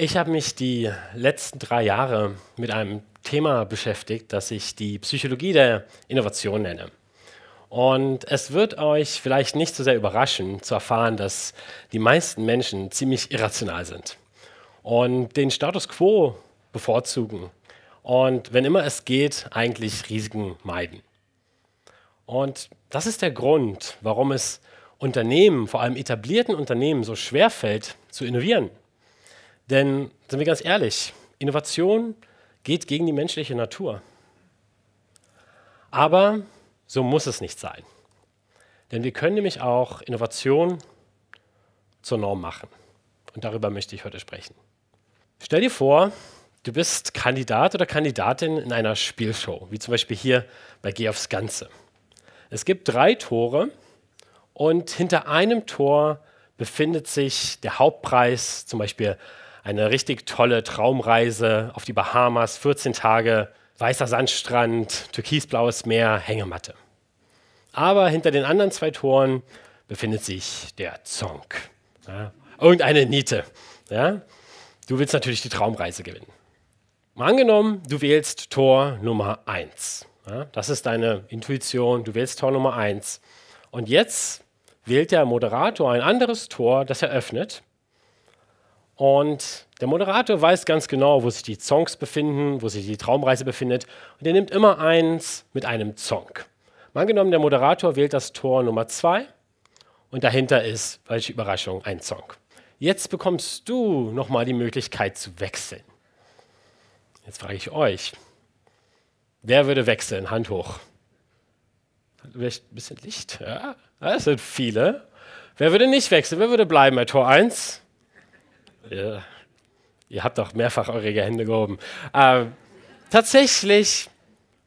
Ich habe mich die letzten drei Jahre mit einem Thema beschäftigt, das ich die Psychologie der Innovation nenne. Und es wird euch vielleicht nicht so sehr überraschen zu erfahren, dass die meisten Menschen ziemlich irrational sind und den Status quo bevorzugen und wenn immer es geht, eigentlich Risiken meiden. Und das ist der Grund, warum es Unternehmen, vor allem etablierten Unternehmen, so schwer fällt zu innovieren denn, sind wir ganz ehrlich, Innovation geht gegen die menschliche Natur. Aber so muss es nicht sein. Denn wir können nämlich auch Innovation zur Norm machen. Und darüber möchte ich heute sprechen. Stell dir vor, du bist Kandidat oder Kandidatin in einer Spielshow, wie zum Beispiel hier bei Geh aufs Ganze. Es gibt drei Tore und hinter einem Tor befindet sich der Hauptpreis, zum Beispiel eine richtig tolle Traumreise auf die Bahamas, 14 Tage, weißer Sandstrand, türkisblaues Meer, Hängematte. Aber hinter den anderen zwei Toren befindet sich der Zonk. Ja, irgendeine Niete. Ja? Du willst natürlich die Traumreise gewinnen. Mal angenommen, du wählst Tor Nummer 1. Ja, das ist deine Intuition, du wählst Tor Nummer 1. Und jetzt wählt der Moderator ein anderes Tor, das er öffnet. Und der Moderator weiß ganz genau, wo sich die Songs befinden, wo sich die Traumreise befindet. Und er nimmt immer eins mit einem Song. Mal angenommen, der Moderator wählt das Tor Nummer 2 und dahinter ist, welche Überraschung, ein Song. Jetzt bekommst du nochmal die Möglichkeit zu wechseln. Jetzt frage ich euch, wer würde wechseln? Hand hoch. Vielleicht ein bisschen Licht? Ja, das sind viele. Wer würde nicht wechseln? Wer würde bleiben bei Tor 1? Ja. Ihr habt doch mehrfach eure Hände gehoben. Ähm, tatsächlich,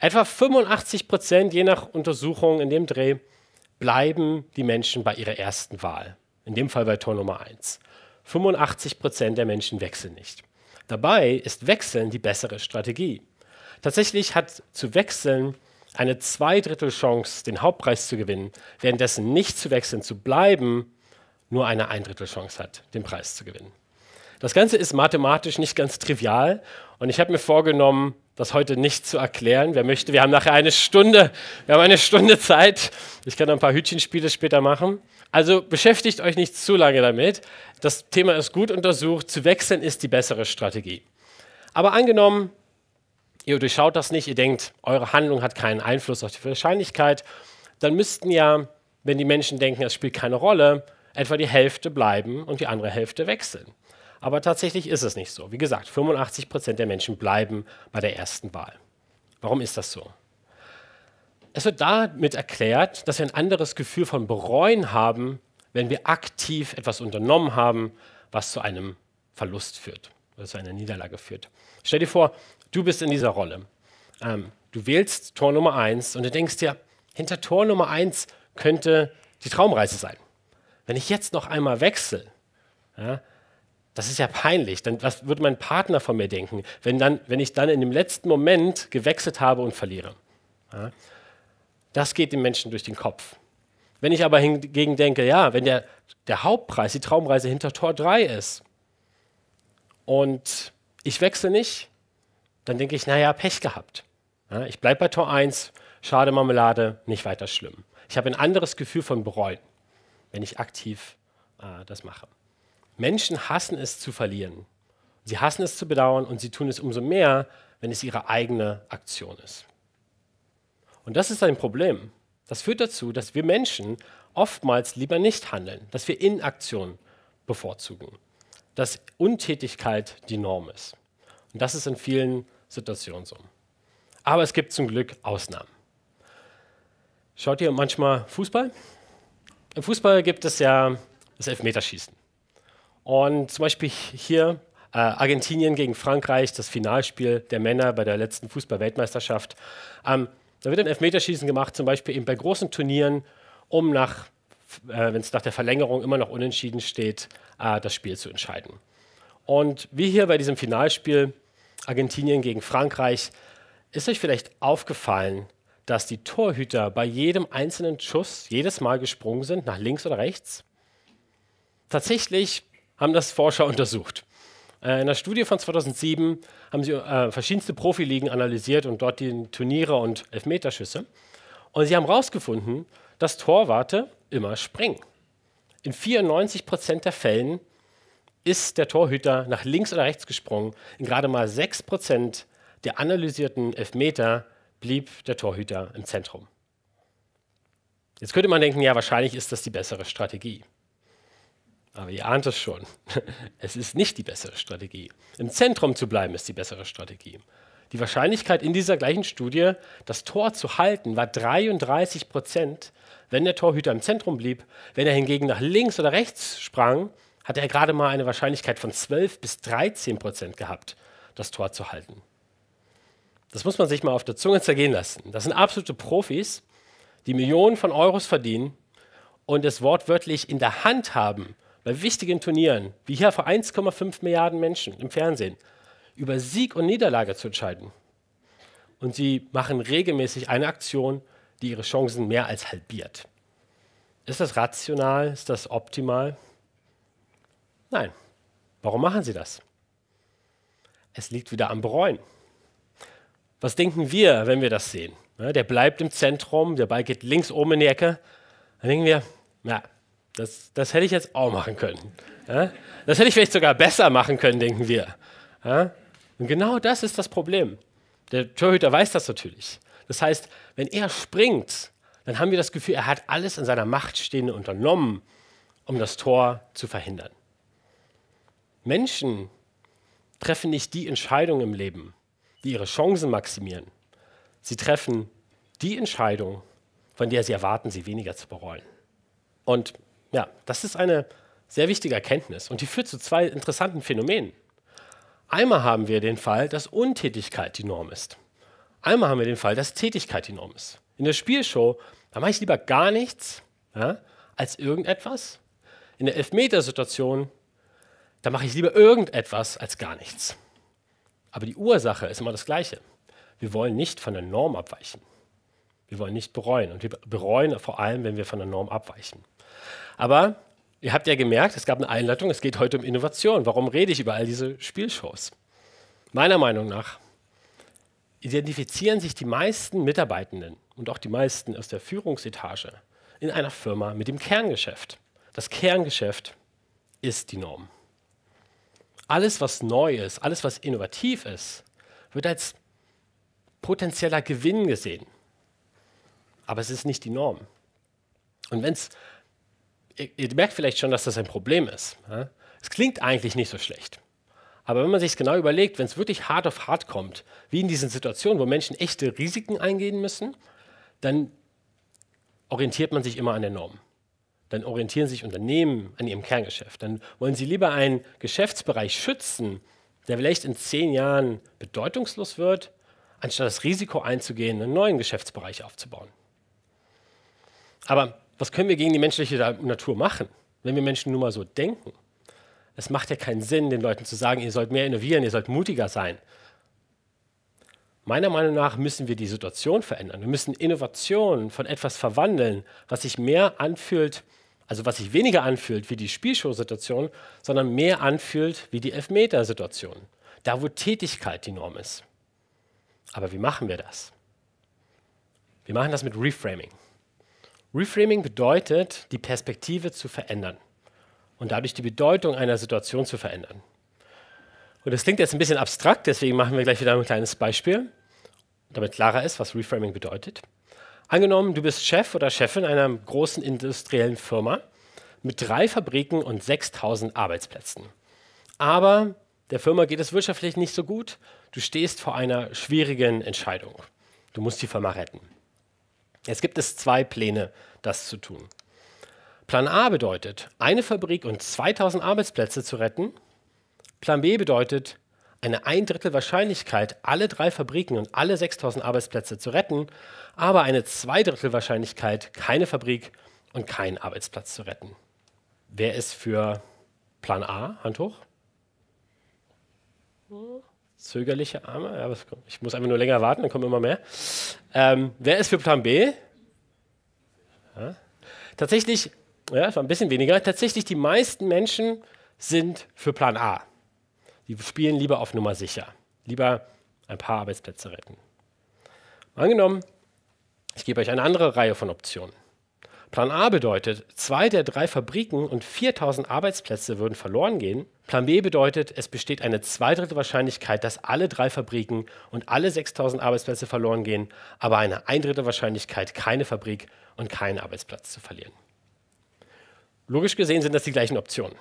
etwa 85 Prozent, je nach Untersuchung in dem Dreh, bleiben die Menschen bei ihrer ersten Wahl. In dem Fall bei Tor Nummer 1. 85 Prozent der Menschen wechseln nicht. Dabei ist Wechseln die bessere Strategie. Tatsächlich hat zu wechseln eine Zweidrittelchance, den Hauptpreis zu gewinnen, währenddessen nicht zu wechseln, zu bleiben, nur eine Eindrittelchance hat, den Preis zu gewinnen. Das Ganze ist mathematisch nicht ganz trivial und ich habe mir vorgenommen, das heute nicht zu erklären. Wer möchte, wir haben nachher eine Stunde, wir haben eine Stunde Zeit. Ich kann ein paar Hütchenspiele später machen. Also beschäftigt euch nicht zu lange damit. Das Thema ist gut untersucht. Zu wechseln ist die bessere Strategie. Aber angenommen, ihr durchschaut das nicht, ihr denkt, eure Handlung hat keinen Einfluss auf die Wahrscheinlichkeit, dann müssten ja, wenn die Menschen denken, es spielt keine Rolle, etwa die Hälfte bleiben und die andere Hälfte wechseln. Aber tatsächlich ist es nicht so. Wie gesagt, 85 Prozent der Menschen bleiben bei der ersten Wahl. Warum ist das so? Es wird damit erklärt, dass wir ein anderes Gefühl von Bereuen haben, wenn wir aktiv etwas unternommen haben, was zu einem Verlust führt oder zu einer Niederlage führt. Stell dir vor, du bist in dieser Rolle. Ähm, du wählst Tor Nummer 1 und du denkst dir, hinter Tor Nummer 1 könnte die Traumreise sein. Wenn ich jetzt noch einmal wechsle, ja, das ist ja peinlich. Denn was würde mein Partner von mir denken, wenn, dann, wenn ich dann in dem letzten Moment gewechselt habe und verliere? Ja? Das geht den Menschen durch den Kopf. Wenn ich aber hingegen denke, ja, wenn der, der Hauptpreis, die Traumreise hinter Tor 3 ist und ich wechsle nicht, dann denke ich, naja, Pech gehabt. Ja, ich bleibe bei Tor 1, schade Marmelade, nicht weiter schlimm. Ich habe ein anderes Gefühl von Bereuen, wenn ich aktiv äh, das mache. Menschen hassen es zu verlieren. Sie hassen es zu bedauern und sie tun es umso mehr, wenn es ihre eigene Aktion ist. Und das ist ein Problem. Das führt dazu, dass wir Menschen oftmals lieber nicht handeln, dass wir Inaktion bevorzugen, dass Untätigkeit die Norm ist. Und das ist in vielen Situationen so. Aber es gibt zum Glück Ausnahmen. Schaut ihr manchmal Fußball? Im Fußball gibt es ja das Elfmeterschießen. Und zum Beispiel hier äh, Argentinien gegen Frankreich, das Finalspiel der Männer bei der letzten Fußball-Weltmeisterschaft. Ähm, da wird ein Elfmeterschießen gemacht, zum Beispiel eben bei großen Turnieren, um nach, äh, wenn es nach der Verlängerung immer noch unentschieden steht, äh, das Spiel zu entscheiden. Und wie hier bei diesem Finalspiel Argentinien gegen Frankreich, ist euch vielleicht aufgefallen, dass die Torhüter bei jedem einzelnen Schuss jedes Mal gesprungen sind, nach links oder rechts? Tatsächlich haben das Forscher untersucht. Äh, in einer Studie von 2007 haben sie äh, verschiedenste Profiligen analysiert und dort die Turniere und Elfmeterschüsse. Und sie haben herausgefunden, dass Torwarte immer springen. In 94 Prozent der Fällen ist der Torhüter nach links oder rechts gesprungen. In gerade mal 6 Prozent der analysierten Elfmeter blieb der Torhüter im Zentrum. Jetzt könnte man denken, ja, wahrscheinlich ist das die bessere Strategie. Aber ihr ahnt es schon, es ist nicht die bessere Strategie. Im Zentrum zu bleiben ist die bessere Strategie. Die Wahrscheinlichkeit in dieser gleichen Studie, das Tor zu halten, war 33 Prozent, wenn der Torhüter im Zentrum blieb. Wenn er hingegen nach links oder rechts sprang, hatte er gerade mal eine Wahrscheinlichkeit von 12 bis 13 Prozent gehabt, das Tor zu halten. Das muss man sich mal auf der Zunge zergehen lassen. Das sind absolute Profis, die Millionen von Euros verdienen und es wortwörtlich in der Hand haben, bei wichtigen Turnieren, wie hier vor 1,5 Milliarden Menschen im Fernsehen, über Sieg und Niederlage zu entscheiden. Und sie machen regelmäßig eine Aktion, die ihre Chancen mehr als halbiert. Ist das rational? Ist das optimal? Nein. Warum machen sie das? Es liegt wieder am Bereuen. Was denken wir, wenn wir das sehen? Ja, der bleibt im Zentrum, der Ball geht links oben in die Ecke. Dann denken wir, na, das, das hätte ich jetzt auch machen können. Ja? Das hätte ich vielleicht sogar besser machen können, denken wir. Ja? Und genau das ist das Problem. Der Torhüter weiß das natürlich. Das heißt, wenn er springt, dann haben wir das Gefühl, er hat alles in seiner Macht Stehende unternommen, um das Tor zu verhindern. Menschen treffen nicht die Entscheidung im Leben, die ihre Chancen maximieren. Sie treffen die Entscheidung, von der sie erwarten, sie weniger zu bereuen. Und ja, das ist eine sehr wichtige Erkenntnis und die führt zu zwei interessanten Phänomenen. Einmal haben wir den Fall, dass Untätigkeit die Norm ist. Einmal haben wir den Fall, dass Tätigkeit die Norm ist. In der Spielshow, da mache ich lieber gar nichts ja, als irgendetwas. In der Elfmetersituation, da mache ich lieber irgendetwas als gar nichts. Aber die Ursache ist immer das Gleiche. Wir wollen nicht von der Norm abweichen. Wir wollen nicht bereuen. Und wir bereuen vor allem, wenn wir von der Norm abweichen. Aber ihr habt ja gemerkt, es gab eine Einleitung, es geht heute um Innovation. Warum rede ich über all diese Spielshows? Meiner Meinung nach identifizieren sich die meisten Mitarbeitenden und auch die meisten aus der Führungsetage in einer Firma mit dem Kerngeschäft. Das Kerngeschäft ist die Norm. Alles, was neu ist, alles, was innovativ ist, wird als potenzieller Gewinn gesehen. Aber es ist nicht die Norm. Und wenn es ihr, merkt vielleicht schon, dass das ein Problem ist. Es klingt eigentlich nicht so schlecht. Aber wenn man sich es genau überlegt, wenn es wirklich hart auf hart kommt, wie in diesen Situationen, wo Menschen echte Risiken eingehen müssen, dann orientiert man sich immer an der Norm. Dann orientieren sich Unternehmen an ihrem Kerngeschäft. Dann wollen sie lieber einen Geschäftsbereich schützen, der vielleicht in zehn Jahren bedeutungslos wird, anstatt das Risiko einzugehen, einen neuen Geschäftsbereich aufzubauen. Aber was können wir gegen die menschliche Natur machen, wenn wir Menschen nun mal so denken? Es macht ja keinen Sinn, den Leuten zu sagen, ihr sollt mehr innovieren, ihr sollt mutiger sein. Meiner Meinung nach müssen wir die Situation verändern. Wir müssen Innovationen von etwas verwandeln, was sich mehr anfühlt, also was sich weniger anfühlt wie die Spielshow-Situation, sondern mehr anfühlt wie die Elfmeter-Situation. Da, wo Tätigkeit die Norm ist. Aber wie machen wir das? Wir machen das mit Reframing. Reframing bedeutet, die Perspektive zu verändern und dadurch die Bedeutung einer Situation zu verändern. Und das klingt jetzt ein bisschen abstrakt, deswegen machen wir gleich wieder ein kleines Beispiel, damit klarer ist, was Reframing bedeutet. Angenommen, du bist Chef oder Chefin einer großen industriellen Firma mit drei Fabriken und 6000 Arbeitsplätzen. Aber der Firma geht es wirtschaftlich nicht so gut. Du stehst vor einer schwierigen Entscheidung. Du musst die Firma retten. Es gibt es zwei Pläne, das zu tun. Plan A bedeutet, eine Fabrik und 2000 Arbeitsplätze zu retten. Plan B bedeutet, eine ein Drittel Wahrscheinlichkeit, alle drei Fabriken und alle 6000 Arbeitsplätze zu retten, aber eine zwei Drittel Wahrscheinlichkeit, keine Fabrik und keinen Arbeitsplatz zu retten. Wer ist für Plan A? Hand hoch zögerliche Arme. Ja, was, ich muss einfach nur länger warten, dann kommen immer mehr. Ähm, wer ist für Plan B? Ja. Tatsächlich, ja, es war ein bisschen weniger. Tatsächlich, die meisten Menschen sind für Plan A. Die spielen lieber auf Nummer sicher. Lieber ein paar Arbeitsplätze retten. Angenommen, ich gebe euch eine andere Reihe von Optionen. Plan A bedeutet, zwei der drei Fabriken und 4000 Arbeitsplätze würden verloren gehen. Plan B bedeutet, es besteht eine zweidrittel Wahrscheinlichkeit, dass alle drei Fabriken und alle 6000 Arbeitsplätze verloren gehen, aber eine eindrittel Wahrscheinlichkeit, keine Fabrik und keinen Arbeitsplatz zu verlieren. Logisch gesehen sind das die gleichen Optionen.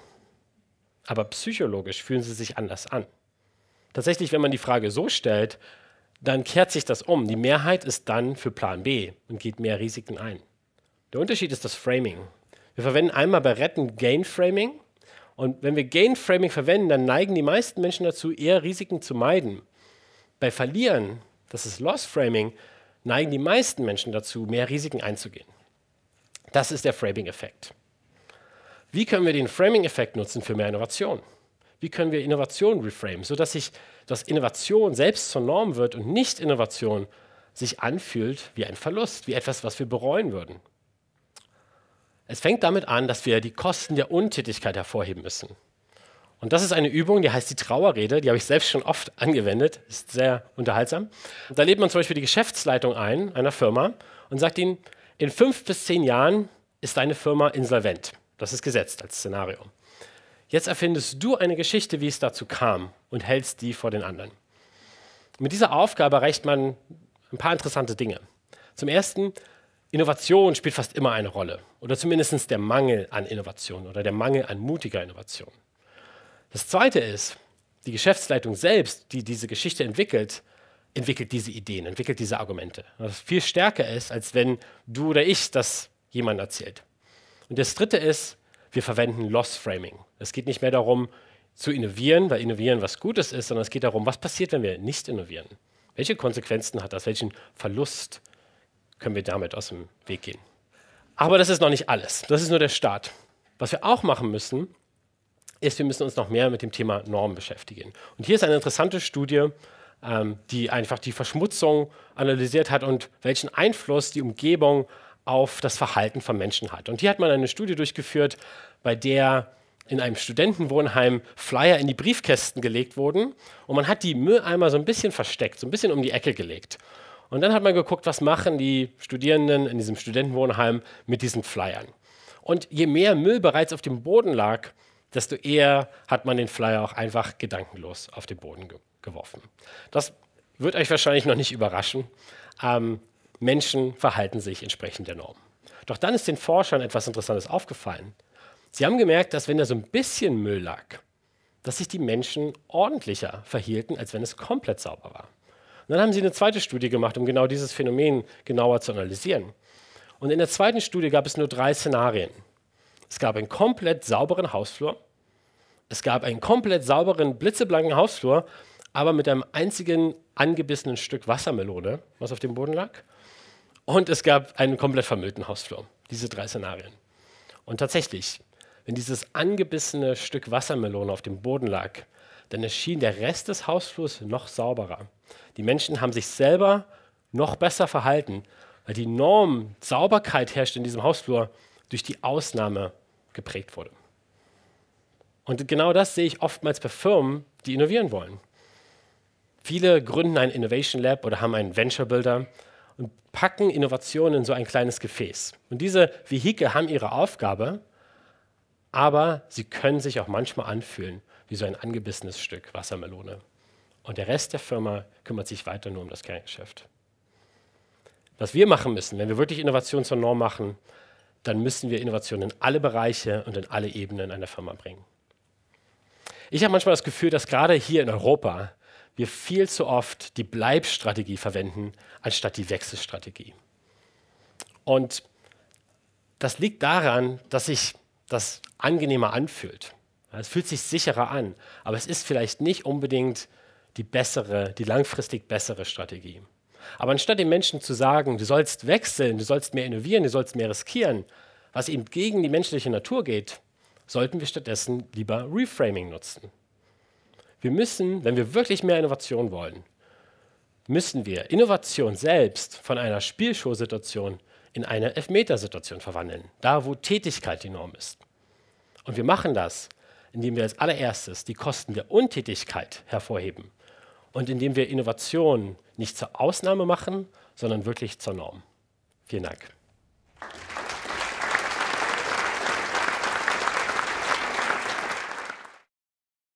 Aber psychologisch fühlen sie sich anders an. Tatsächlich, wenn man die Frage so stellt, dann kehrt sich das um. Die Mehrheit ist dann für Plan B und geht mehr Risiken ein. Der Unterschied ist das Framing. Wir verwenden einmal bei Retten Gain Framing. Und wenn wir Gain Framing verwenden, dann neigen die meisten Menschen dazu, eher Risiken zu meiden. Bei Verlieren, das ist Loss Framing, neigen die meisten Menschen dazu, mehr Risiken einzugehen. Das ist der Framing-Effekt. Wie können wir den Framing-Effekt nutzen für mehr Innovation? Wie können wir Innovation reframen, sodass sich dass Innovation selbst zur Norm wird und nicht Innovation sich anfühlt wie ein Verlust, wie etwas, was wir bereuen würden? Es fängt damit an, dass wir die Kosten der Untätigkeit hervorheben müssen. Und das ist eine Übung, die heißt die Trauerrede, die habe ich selbst schon oft angewendet, ist sehr unterhaltsam. Da lädt man zum Beispiel die Geschäftsleitung ein, einer Firma, und sagt ihnen, in fünf bis zehn Jahren ist deine Firma insolvent. Das ist gesetzt als Szenario. Jetzt erfindest du eine Geschichte, wie es dazu kam, und hältst die vor den anderen. Mit dieser Aufgabe erreicht man ein paar interessante Dinge. Zum Ersten, Innovation spielt fast immer eine Rolle. Oder zumindest der Mangel an Innovation oder der Mangel an mutiger Innovation. Das Zweite ist, die Geschäftsleitung selbst, die diese Geschichte entwickelt, entwickelt diese Ideen, entwickelt diese Argumente. Was viel stärker ist, als wenn du oder ich das jemand erzählt. Und das Dritte ist, wir verwenden Loss Framing. Es geht nicht mehr darum, zu innovieren, weil innovieren was Gutes ist, sondern es geht darum, was passiert, wenn wir nicht innovieren. Welche Konsequenzen hat das? Welchen Verlust können wir damit aus dem Weg gehen. Aber das ist noch nicht alles. Das ist nur der Start. Was wir auch machen müssen, ist, wir müssen uns noch mehr mit dem Thema Normen beschäftigen. Und hier ist eine interessante Studie, ähm, die einfach die Verschmutzung analysiert hat und welchen Einfluss die Umgebung auf das Verhalten von Menschen hat. Und hier hat man eine Studie durchgeführt, bei der in einem Studentenwohnheim Flyer in die Briefkästen gelegt wurden und man hat die Mülleimer so ein bisschen versteckt, so ein bisschen um die Ecke gelegt. Und dann hat man geguckt, was machen die Studierenden in diesem Studentenwohnheim mit diesen Flyern. Und je mehr Müll bereits auf dem Boden lag, desto eher hat man den Flyer auch einfach gedankenlos auf den Boden ge geworfen. Das wird euch wahrscheinlich noch nicht überraschen. Ähm, Menschen verhalten sich entsprechend der Norm. Doch dann ist den Forschern etwas Interessantes aufgefallen. Sie haben gemerkt, dass wenn da so ein bisschen Müll lag, dass sich die Menschen ordentlicher verhielten, als wenn es komplett sauber war. Und dann haben sie eine zweite Studie gemacht, um genau dieses Phänomen genauer zu analysieren. Und in der zweiten Studie gab es nur drei Szenarien. Es gab einen komplett sauberen Hausflur, es gab einen komplett sauberen, blitzeblanken Hausflur, aber mit einem einzigen angebissenen Stück Wassermelone, was auf dem Boden lag. Und es gab einen komplett vermüllten Hausflur. Diese drei Szenarien. Und tatsächlich, wenn dieses angebissene Stück Wassermelone auf dem Boden lag, dann erschien der Rest des Hausflurs noch sauberer. Die Menschen haben sich selber noch besser verhalten, weil die Norm Sauberkeit herrscht in diesem Hausflur durch die Ausnahme geprägt wurde. Und genau das sehe ich oftmals bei Firmen, die innovieren wollen. Viele gründen ein Innovation Lab oder haben einen Venture Builder und packen Innovationen in so ein kleines Gefäß. Und diese Vehikel haben ihre Aufgabe, aber sie können sich auch manchmal anfühlen wie so ein angebissenes Stück Wassermelone. Und der Rest der Firma kümmert sich weiter nur um das Kerngeschäft. Was wir machen müssen, wenn wir wirklich Innovation zur Norm machen, dann müssen wir Innovation in alle Bereiche und in alle Ebenen einer Firma bringen. Ich habe manchmal das Gefühl, dass gerade hier in Europa wir viel zu oft die Bleibstrategie verwenden, anstatt die Wechselstrategie. Und das liegt daran, dass sich das angenehmer anfühlt. Es fühlt sich sicherer an, aber es ist vielleicht nicht unbedingt die bessere, die langfristig bessere Strategie. Aber anstatt den Menschen zu sagen, du sollst wechseln, du sollst mehr innovieren, du sollst mehr riskieren, was eben gegen die menschliche Natur geht, sollten wir stattdessen lieber Reframing nutzen. Wir müssen, wenn wir wirklich mehr Innovation wollen, müssen wir Innovation selbst von einer Spielshow-Situation in eine Elfmetersituation verwandeln, da wo Tätigkeit die Norm ist. Und wir machen das, indem wir als allererstes die Kosten der Untätigkeit hervorheben und indem wir Innovation nicht zur Ausnahme machen, sondern wirklich zur Norm. Vielen Dank.